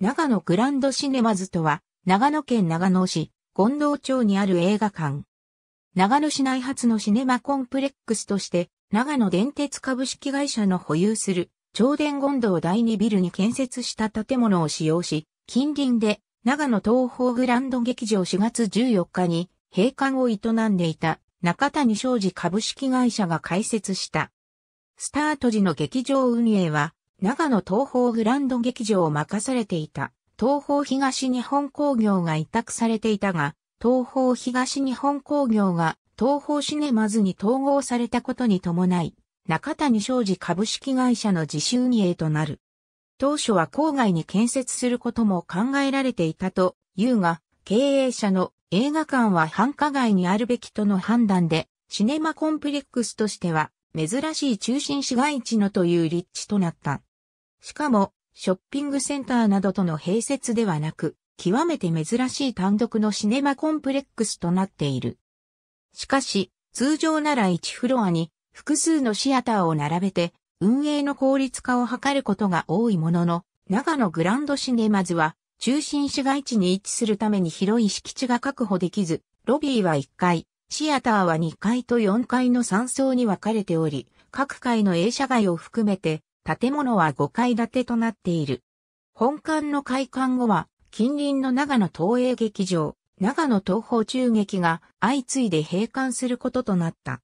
長野グランドシネマズとは、長野県長野市、権藤町にある映画館。長野市内初のシネマコンプレックスとして、長野電鉄株式会社の保有する、超電権藤第二ビルに建設した建物を使用し、近隣で、長野東方グランド劇場4月14日に、閉館を営んでいた、中谷商事株式会社が開設した。スタート時の劇場運営は、長野東宝グランド劇場を任されていた、東宝東日本工業が委託されていたが、東宝東日本工業が東宝シネマズに統合されたことに伴い、中谷商事株式会社の自主運営となる。当初は郊外に建設することも考えられていたというが、経営者の映画館は繁華街にあるべきとの判断で、シネマコンプレックスとしては珍しい中心市街地のという立地となった。しかも、ショッピングセンターなどとの併設ではなく、極めて珍しい単独のシネマコンプレックスとなっている。しかし、通常なら1フロアに複数のシアターを並べて運営の効率化を図ることが多いものの、長野グランドシネマズは中心市街地に位置するために広い敷地が確保できず、ロビーは1階、シアターは2階と4階の3層に分かれており、各階の映写街を含めて建物は5階建てとなっている。本館の開館後は、近隣の長野東映劇場、長野東方中劇が相次いで閉館することとなった。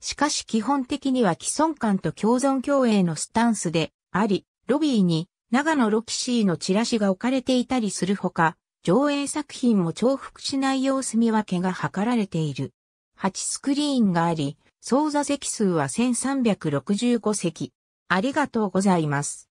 しかし基本的には既存館と共存共栄のスタンスであり、ロビーに長野ロキシーのチラシが置かれていたりするほか、上映作品も重複しないよう見み分けが図られている。8スクリーンがあり、総座席数は1365席。ありがとうございます。